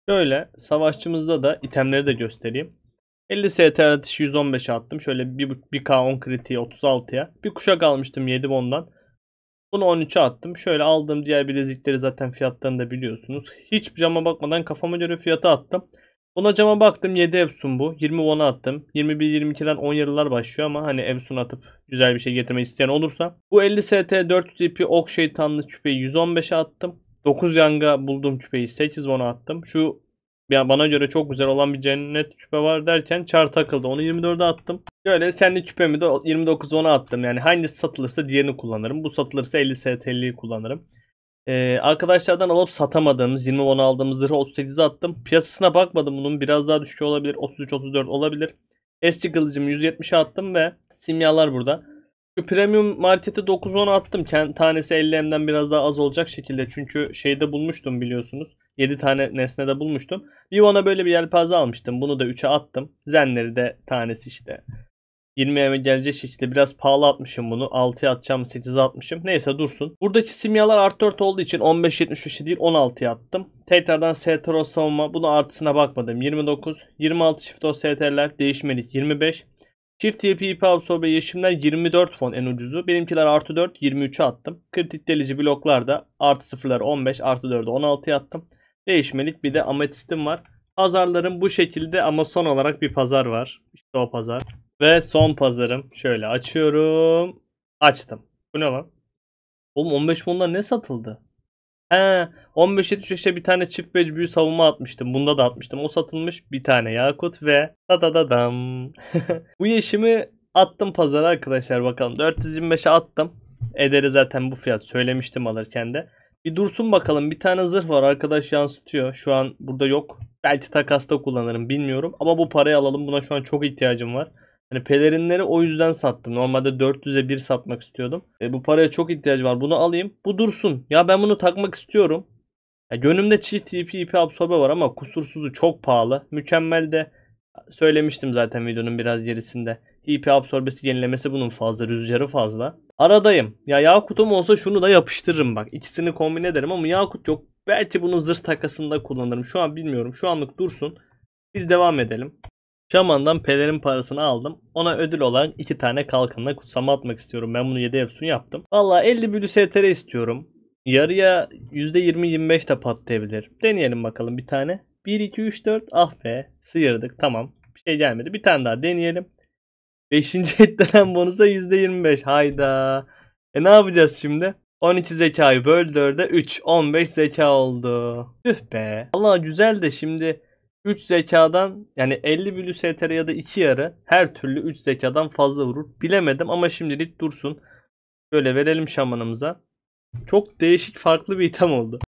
S1: Şöyle savaşçımızda da itemleri de göstereyim. 50 STR atışı 115'e attım. Şöyle 1K10 kritiği 36'ya. Bir kuşak almıştım 7 ondan. Bunu 13'e attım. Şöyle aldığım diğer bilezikleri zaten fiyatlarını da biliyorsunuz. Hiç cama bakmadan kafama göre fiyata attım. Buna cama baktım 7 Efsun bu. 20 Won'a attım. 21-22'den 10 yarılar başlıyor ama hani Efsun atıp güzel bir şey getirmek isteyen olursa. Bu 50 ST 400 IP Ok Şeytanlı küpeyi 115'e attım. 9 Yanga bulduğum küpeyi 8 Won'a attım. Şu ya bana göre çok güzel olan bir cennet küpe var derken çar takıldı. Onu 24'e attım. Şöyle kendi küpemi de 29 ona attım. Yani hangisi satılırsa diğerini kullanırım. Bu satılırsa 50 ST'liyi kullanırım. Ee, arkadaşlardan alıp satamadığımız 20 won aldığımız zırhı 38'e attım. Piyasasına bakmadım bunun biraz daha düşük olabilir. 33-34 olabilir. Eski kılıcımı 170'e attım ve simyalar burada. Şu premium markete 9-10 attım. Kend, tanesi 50M'den biraz daha az olacak şekilde. Çünkü şeyde bulmuştum biliyorsunuz. 7 tane nesne de bulmuştum. Bir ona böyle bir yelpaze almıştım. Bunu da 3'e attım. Zenleri de tanesi işte 20'ye gelecek şekilde biraz pahalı atmışım bunu. 6'ya atacağım 8'e atmışım. Neyse dursun. Buradaki simyalar artı 4 olduğu için 15 15.75'i değil 16'ya attım. Tekrardan STRO savunma. Bunu artısına bakmadım. 29. 26 çift o STR'ler değişmelik 25. Çift TP ip absorbe yeşimler 24 fon en ucuzu. Benimkiler artı 4 23'e attım. Kritik delici bloklarda artı sıfırlar 15 artı 4'e 16'ya attım. Değişmelik bir de ametistim var. Pazarların bu şekilde ama son olarak bir pazar var. İşte o pazar. Ve son pazarım. Şöyle açıyorum. Açtım. Bu ne lan? Oğlum 15 fonda ne satıldı? He 15.75'e bir tane çift bej büyü savunma atmıştım. Bunda da atmıştım. O satılmış bir tane yakut ve da da da dam. bu yeşimi attım pazara arkadaşlar bakalım. 425'e attım. Ederi zaten bu fiyat söylemiştim alırken de. Bir dursun bakalım. Bir tane zırh var arkadaş yansıtıyor. Şu an burada yok. Belki takasta kullanırım bilmiyorum. Ama bu parayı alalım. Buna şu an çok ihtiyacım var. Hani pelerinleri o yüzden sattım. Normalde 400'e 1 satmak istiyordum. E, bu paraya çok ihtiyacı var. Bunu alayım. Bu dursun. Ya ben bunu takmak istiyorum. Ya, gönlümde çift ipi ipi absorbe var ama kusursuzu çok pahalı. Mükemmel de söylemiştim zaten videonun biraz gerisinde. IP absorbesi yenilemesi bunun fazla. Rüzgarı fazla. Aradayım. Ya Yakut'um olsa şunu da yapıştırırım bak. İkisini kombin ederim ama Yakut yok. Belki bunu zırh takasında kullanırım. Şu an bilmiyorum. Şu anlık dursun. Biz devam edelim. Şaman'dan pelerin parasını aldım. Ona ödül olarak iki tane kalkanla kutsama atmak istiyorum. Ben bunu 7 efsun yaptım. Valla 50 bölü STR istiyorum. Yarıya %20-25 de patlayabilir. Deneyelim bakalım bir tane. 1, 2, 3, 4. Ah be. Sıyırdık. Tamam. Bir şey gelmedi. Bir tane daha deneyelim. 5. etlenen bonusa %25. Hayda. E ne yapacağız şimdi? 12 zekayı böl 4'e 3. 15 zeka oldu. Tüh be. Allah güzel de şimdi 3 zekadan yani 50 bölü STR ya da 2 yarı her türlü 3 zekadan fazla vurur. Bilemedim ama şimdilik dursun. Şöyle verelim şamanımıza. Çok değişik farklı bir item oldu.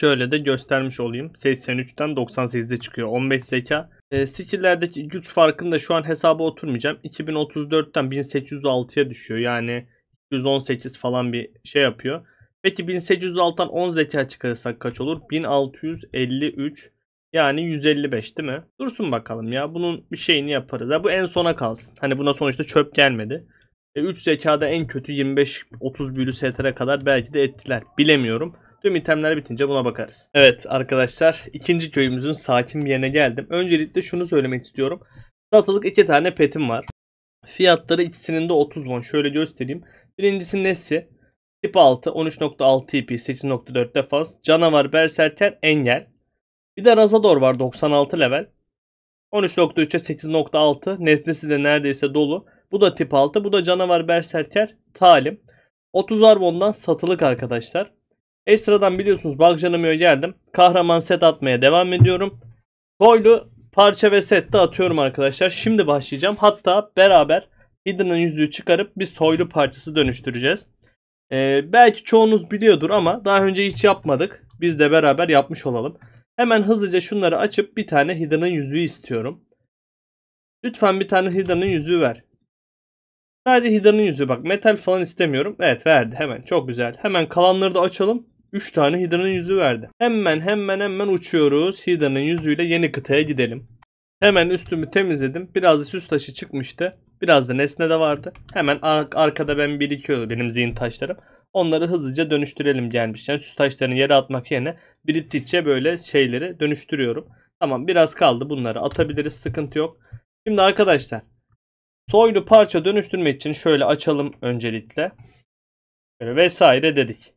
S1: Şöyle de göstermiş olayım. 83'ten 98'de çıkıyor. 15 zeka. E, skill'lerdeki güç farkını da şu an hesaba oturmayacağım. 2034'ten 1806'ya düşüyor. Yani 218 falan bir şey yapıyor. Peki 1806'dan 10 zeka çıkarırsak kaç olur? 1653 yani 155 değil mi? Dursun bakalım ya. Bunun bir şeyini yaparız. Ya bu en sona kalsın. Hani buna sonuçta çöp gelmedi. E, 3 zekada en kötü 25-30 büyülü STR'e kadar belki de ettiler. Bilemiyorum. Tüm itemler bitince buna bakarız. Evet arkadaşlar ikinci köyümüzün sakin bir yerine geldim. Öncelikle şunu söylemek istiyorum. Satılık iki tane petim var. Fiyatları ikisinin de 30 won. Şöyle göstereyim. Birincisi Nessi. Tip 6 13.6 TP, 8.4 defans. Canavar berserker engel. Bir de Razador var 96 level. 13.3'e 8.6. Nesnesi de neredeyse dolu. Bu da tip 6. Bu da canavar berserker talim. 30 arbondan satılık arkadaşlar. Esra'dan biliyorsunuz Bagcanamio'ya geldim. Kahraman set atmaya devam ediyorum. Soylu parça ve set de atıyorum arkadaşlar. Şimdi başlayacağım. Hatta beraber Hidra'nın yüzüğü çıkarıp bir soylu parçası dönüştüreceğiz. Ee, belki çoğunuz biliyordur ama daha önce hiç yapmadık. Biz de beraber yapmış olalım. Hemen hızlıca şunları açıp bir tane Hidra'nın yüzüğü istiyorum. Lütfen bir tane Hidra'nın yüzüğü ver. Sadece Hidra'nın yüzüğü bak metal falan istemiyorum. Evet verdi hemen çok güzel. Hemen kalanları da açalım. 3 tane Hidra'nın yüzüğü verdi. Hemen hemen hemen uçuyoruz. Hidra'nın yüzüğüyle yeni kıtaya gidelim. Hemen üstümü temizledim. Biraz da süs taşı çıkmıştı. Biraz da nesne de vardı. Hemen ar arkada ben birikiyordu benim zihin taşlarım. Onları hızlıca dönüştürelim gelmişler. Yani süs taşlarını yere atmak yerine biriktikçe böyle şeyleri dönüştürüyorum. Tamam biraz kaldı bunları atabiliriz sıkıntı yok. Şimdi arkadaşlar soylu parça dönüştürmek için şöyle açalım öncelikle. Böyle vesaire dedik.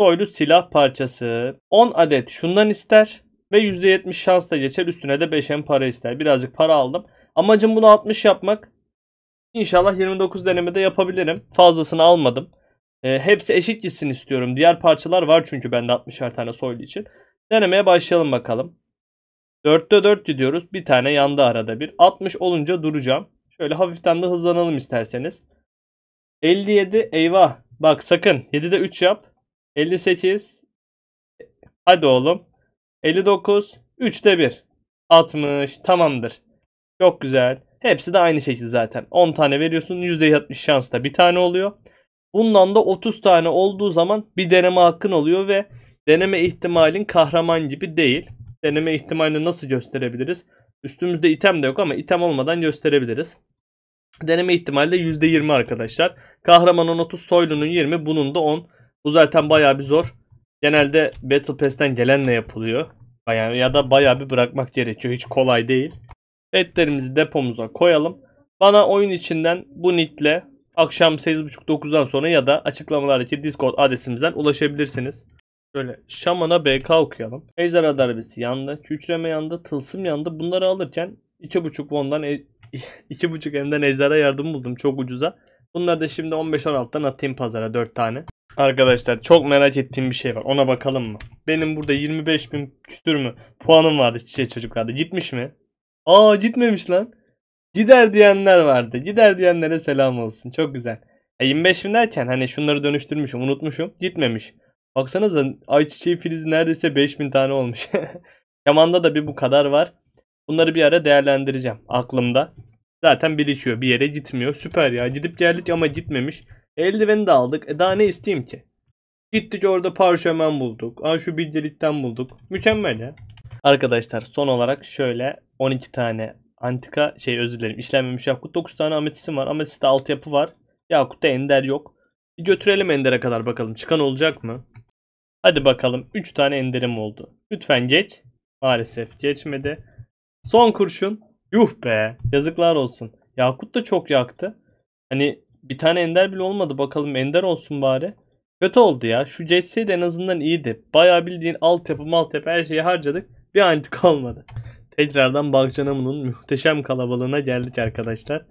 S1: Soylu silah parçası 10 adet şundan ister ve %70 şansla geçer üstüne de 5M para ister. Birazcık para aldım. Amacım bunu 60 yapmak. İnşallah 29 denemede yapabilirim. Fazlasını almadım. E, hepsi eşit gitsin istiyorum. Diğer parçalar var çünkü bende 60'er tane soylu için. Denemeye başlayalım bakalım. 4'te 4 gidiyoruz. Bir tane yandı arada bir. 60 olunca duracağım. Şöyle hafiften de hızlanalım isterseniz. 57 eyvah. Bak sakın 7'de 3 yap. 58. Hadi oğlum. 59. 3'te 1. 60. Tamamdır. Çok güzel. Hepsi de aynı şekilde zaten. 10 tane veriyorsun. %70 şansta bir tane oluyor. Bundan da 30 tane olduğu zaman bir deneme hakkın oluyor ve deneme ihtimalin kahraman gibi değil. Deneme ihtimalini nasıl gösterebiliriz? Üstümüzde item de yok ama item olmadan gösterebiliriz. Deneme ihtimali de %20 arkadaşlar. Kahramanın 30, soylunun 20, bunun da 10. Bu zaten bayağı bir zor. Genelde Battle Pass'ten gelenle yapılıyor. Bayağı, ya da bayağı bir bırakmak gerekiyor. Hiç kolay değil. Petlerimizi depomuza koyalım. Bana oyun içinden bu nickle akşam 8.30-9'dan sonra ya da açıklamalardaki Discord adresimizden ulaşabilirsiniz. Şöyle Şaman'a BK okuyalım. Ejderha darbesi yandı, kükreme yandı, tılsım yandı. Bunları alırken 2.5 won'dan 2.5 e- emden ejderha yardım buldum çok ucuza. Bunları da şimdi 15-16'dan atayım pazara 4 tane. Arkadaşlar çok merak ettiğim bir şey var. Ona bakalım mı? Benim burada 25 bin küsür mü puanım vardı çiçek çocuklarda. Gitmiş mi? Aa gitmemiş lan. Gider diyenler vardı. Gider diyenlere selam olsun. Çok güzel. E 25 bin derken hani şunları dönüştürmüşüm, unutmuşum. Gitmemiş. Baksanıza ayçiçeği filizi neredeyse 5000 tane olmuş. Yamanda da bir bu kadar var. Bunları bir ara değerlendireceğim aklımda. Zaten birikiyor. Bir yere gitmiyor. Süper ya. Gidip geldik ama gitmemiş. E, eldiveni de aldık. E daha ne isteyeyim ki? Gittik orada parşömen bulduk. Aa şu bilgelikten bulduk. Mükemmel ya. Arkadaşlar son olarak şöyle 12 tane Antika şey özür dilerim işlenmemiş yakut 9 tane ametisim var. Ametiste altyapı var. Yakutta ender yok. Bir götürelim endere kadar bakalım. Çıkan olacak mı? Hadi bakalım 3 tane enderim oldu. Lütfen geç. Maalesef geçmedi. Son kurşun. Yuh be. Yazıklar olsun. Yakut da çok yaktı. Hani bir tane ender bile olmadı. Bakalım ender olsun bari. Kötü oldu ya. Şu geçseydi en azından iyiydi. Bayağı bildiğin altyapı maltyapı her şeyi harcadık. Bir antik kalmadı. Tekrardan Balcanamu'nun muhteşem kalabalığına geldik arkadaşlar.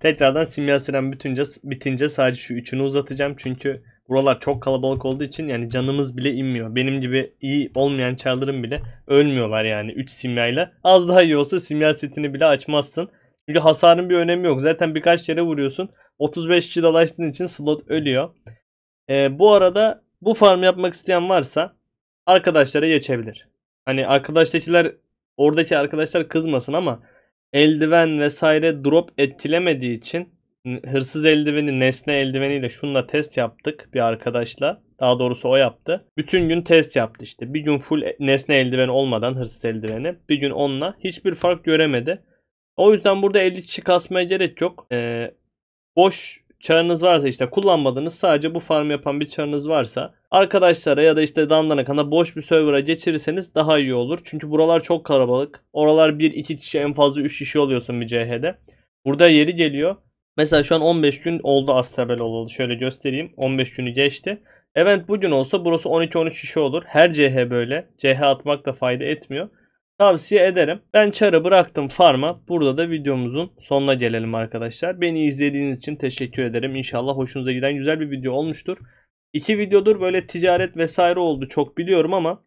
S1: Tekrardan simya siren bitince, bitince sadece şu üçünü uzatacağım. Çünkü buralar çok kalabalık olduğu için yani canımız bile inmiyor. Benim gibi iyi olmayan çarların bile ölmüyorlar yani 3 simyayla. Az daha iyi olsa simya setini bile açmazsın. Çünkü hasarın bir önemi yok. Zaten birkaç yere vuruyorsun. 35 kişi dalaştığın için slot ölüyor. Ee, bu arada bu farm yapmak isteyen varsa arkadaşlara geçebilir. Hani arkadaştakiler oradaki arkadaşlar kızmasın ama eldiven vesaire drop ettilemediği için hırsız eldiveni nesne eldiveniyle şunla test yaptık bir arkadaşla. Daha doğrusu o yaptı. Bütün gün test yaptı işte. Bir gün full nesne eldiveni olmadan hırsız eldiveni. Bir gün onunla. Hiçbir fark göremedi. O yüzden burada eli kişi gerek yok. Ee, boş çarınız varsa işte kullanmadığınız sadece bu farm yapan bir çarınız varsa arkadaşlara ya da işte Dandanaka'na boş bir server'a geçirirseniz daha iyi olur. Çünkü buralar çok kalabalık. Oralar 1-2 kişi en fazla 3 kişi oluyorsun bir CH'de. Burada yeri geliyor. Mesela şu an 15 gün oldu Astrabel olalı. Şöyle göstereyim. 15 günü geçti. Event bugün olsa burası 12-13 kişi olur. Her CH böyle. CH atmak da fayda etmiyor. Tavsiye ederim. Ben çarı bıraktım farma. Burada da videomuzun sonuna gelelim arkadaşlar. Beni izlediğiniz için teşekkür ederim. İnşallah hoşunuza giden güzel bir video olmuştur. İki videodur böyle ticaret vesaire oldu çok biliyorum ama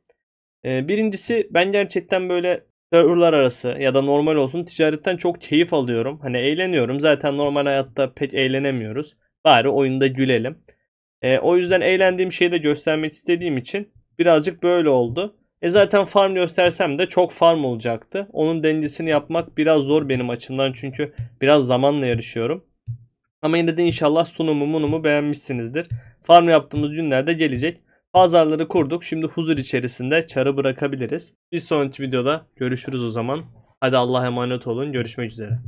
S1: e, birincisi ben gerçekten böyle serverlar arası ya da normal olsun ticaretten çok keyif alıyorum. Hani eğleniyorum. Zaten normal hayatta pek eğlenemiyoruz. Bari oyunda gülelim. E, o yüzden eğlendiğim şeyi de göstermek istediğim için birazcık böyle oldu. E zaten farm göstersem de çok farm olacaktı. Onun dengesini yapmak biraz zor benim açımdan çünkü biraz zamanla yarışıyorum. Ama yine de inşallah sunumu sunumumu beğenmişsinizdir. Farm yaptığımız günlerde gelecek. Pazarları kurduk. Şimdi huzur içerisinde çarı bırakabiliriz. Bir sonraki videoda görüşürüz o zaman. Hadi Allah'a emanet olun. Görüşmek üzere.